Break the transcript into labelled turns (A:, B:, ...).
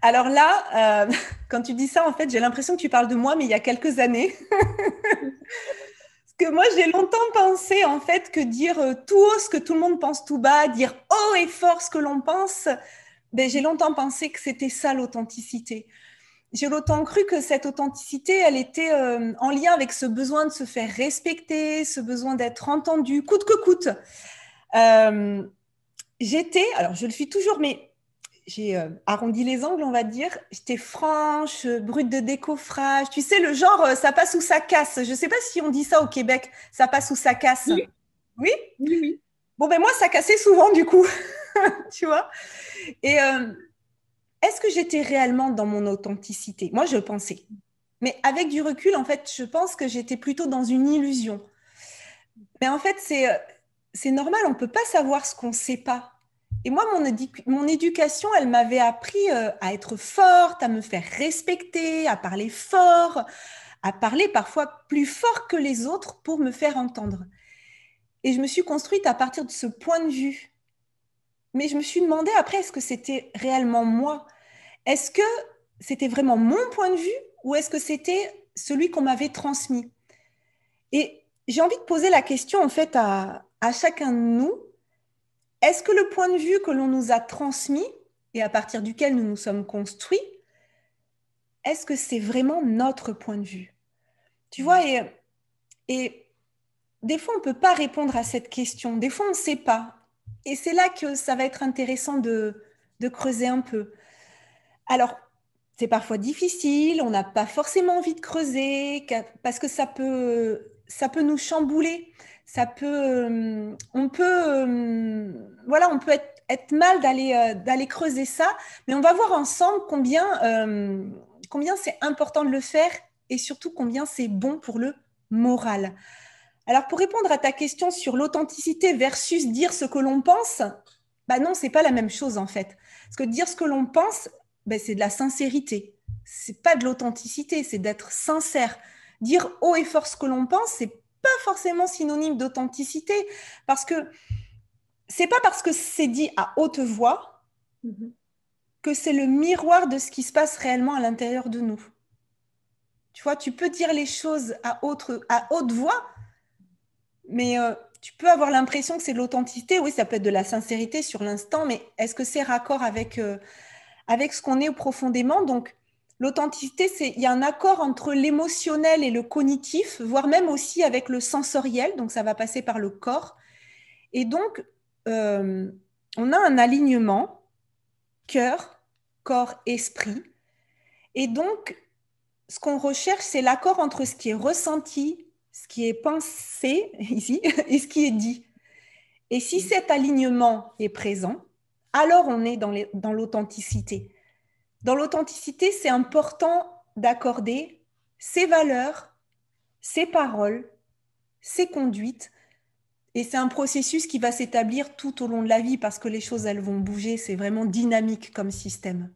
A: Alors là, euh, quand tu dis ça, en fait, j'ai l'impression que tu parles de moi, mais il y a quelques années. Parce que moi, j'ai longtemps pensé, en fait, que dire euh, tout haut ce que tout le monde pense tout bas, dire haut et fort ce que l'on pense, ben, j'ai longtemps pensé que c'était ça l'authenticité. J'ai longtemps cru que cette authenticité, elle était euh, en lien avec ce besoin de se faire respecter, ce besoin d'être entendu, coûte que coûte. J'étais, alors je le suis toujours, mais j'ai euh, arrondi les angles, on va dire. J'étais franche, brute de décoffrage. Tu sais, le genre, euh, ça passe ou ça casse. Je ne sais pas si on dit ça au Québec, ça passe ou ça casse. Oui Oui, Bon, ben moi, ça cassait souvent, du coup. tu vois Et euh, est-ce que j'étais réellement dans mon authenticité Moi, je pensais. Mais avec du recul, en fait, je pense que j'étais plutôt dans une illusion. Mais en fait, c'est normal, on ne peut pas savoir ce qu'on ne sait pas. Et moi, mon, éducation, elle m'avait appris euh, à être forte, à me faire respecter, à parler fort, à parler parfois plus fort que les autres pour me faire entendre. Et je me suis construite à partir de ce point de vue. Mais je me suis demandé après, est-ce que c'était réellement moi Est-ce que c'était vraiment mon point de vue ou est-ce que c'était celui qu'on m'avait transmis Et j'ai envie de poser la question en fait à chacun de nous est-ce que le point de vue que l'on nous a transmis et à partir duquel nous nous sommes construits, est-ce que c'est vraiment notre point de vue Tu vois, et, et des fois, on ne peut pas répondre à cette question, des fois, on ne sait pas. Et c'est là que ça va être intéressant de, de creuser un peu. Alors, c'est parfois difficile, on n'a pas forcément envie de creuser, parce que ça peut ça peut nous chambouler, ça peut, euh, on peut, euh, voilà, on peut être, mal d'aller euh, d'aller creuser ça, mais on va voir ensemble combien combien c'est important de le faire et surtout combien c'est bon pour le moral. Alors pour répondre à ta question sur l'authenticité versus dire ce que l'on pense, bah non, c'est pas la même chose en fait. Parce que dire ce que l'on pense, bah, c'est de la sincérité. C'est pas de l'authenticité, c'est d'être sincère dire haut et fort ce que l'on pense, c'est pas forcément synonyme d'authenticité, parce que c'est pas parce que c'est dit à haute voix mhm. que c'est le miroir de ce qui se passe réellement à l'intérieur de nous. Tu vois, tu peux dire les choses à, autre, à haute voix, mais euh, tu peux avoir l'impression que c'est de l'authenticité. Oui, ça peut être de la sincérité sur l'instant, mais est-ce que c'est raccord avec, euh, avec ce qu'on est profondément Donc, L'authenticité, c'est il y a un accord entre l'émotionnel et le cognitif, voire même aussi avec le sensoriel, donc ça va passer par le corps. Et donc, euh, on a un alignement cœur, corps, esprit. Et donc, ce qu'on recherche, c'est l'accord entre ce qui est ressenti, ce qui est pensé ici, et ce qui est dit. Et si mmh. cet alignement est présent, alors on est dans l'authenticité. Dans l'authenticité, c'est important d'accorder ses valeurs, ses paroles, ses conduites. Et c'est un processus qui va s'établir tout au long de la vie parce que les choses, elles vont bouger. C'est vraiment dynamique comme système.